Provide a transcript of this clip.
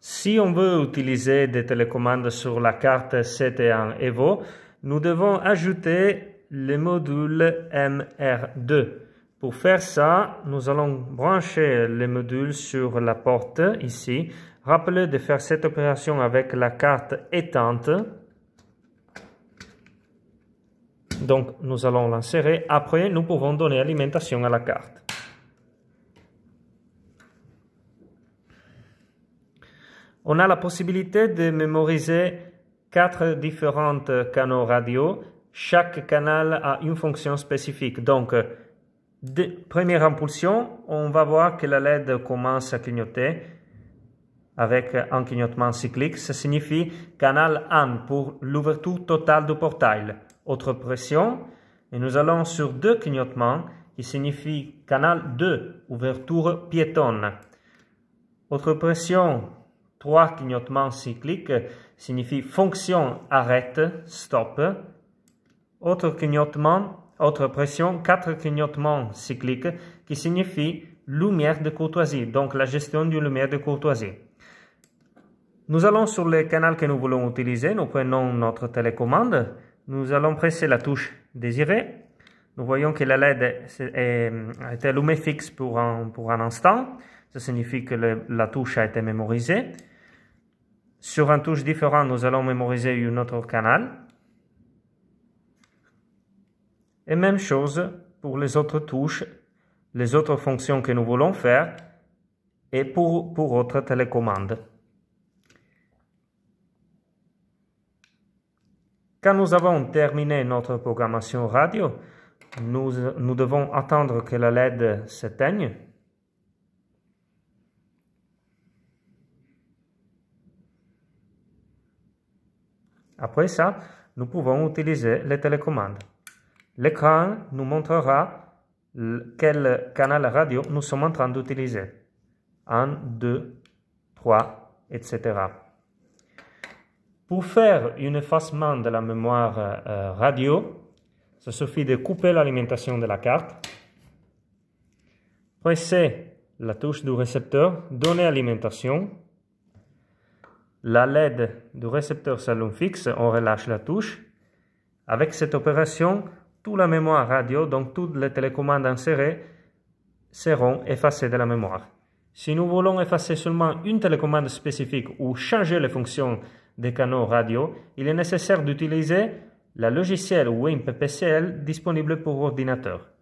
Si on veut utiliser des télécommandes sur la carte CT1 EVO, nous devons ajouter le module MR2. Pour faire ça, nous allons brancher le module sur la porte ici. Rappelez de faire cette opération avec la carte éteinte. Donc, nous allons l'insérer. Après, nous pouvons donner alimentation à la carte. on a la possibilité de mémoriser quatre différents canaux radio. Chaque canal a une fonction spécifique. Donc, de première impulsion, on va voir que la LED commence à clignoter avec un clignotement cyclique. Ça signifie canal 1 pour l'ouverture totale du portail. Autre pression, et nous allons sur deux clignotements qui signifie canal 2, ouverture piétonne. Autre pression, Trois clignotements cycliques signifie fonction arrête, stop. Autre clignotement, autre pression, quatre clignotements cycliques qui signifie lumière de courtoisie, donc la gestion du lumière de courtoisie. Nous allons sur le canal que nous voulons utiliser, nous prenons notre télécommande, nous allons presser la touche désirée, nous voyons que la LED a été allumée fixe pour un, pour un instant, ça signifie que la touche a été mémorisée. Sur un touche différent, nous allons mémoriser une autre canal. Et même chose pour les autres touches, les autres fonctions que nous voulons faire et pour, pour autres télécommandes. Quand nous avons terminé notre programmation radio, nous devons attendre que la LED s'éteigne Après ça, nous pouvons utiliser les télécommandes. L'écran nous montrera quel canal radio nous sommes en train d'utiliser. 1, 2, 3, etc. Pour faire un effacement de la mémoire euh, radio, il suffit de couper l'alimentation de la carte, presser la touche du récepteur, donner alimentation, la LED du récepteur salon fixe, on relâche la touche. Avec cette opération, toute la mémoire radio, donc toutes les télécommandes insérées, seront effacées de la mémoire. Si nous voulons effacer seulement une télécommande spécifique ou changer les fonctions des canaux radio, il est nécessaire d'utiliser le logiciel WIMP disponible pour ordinateur.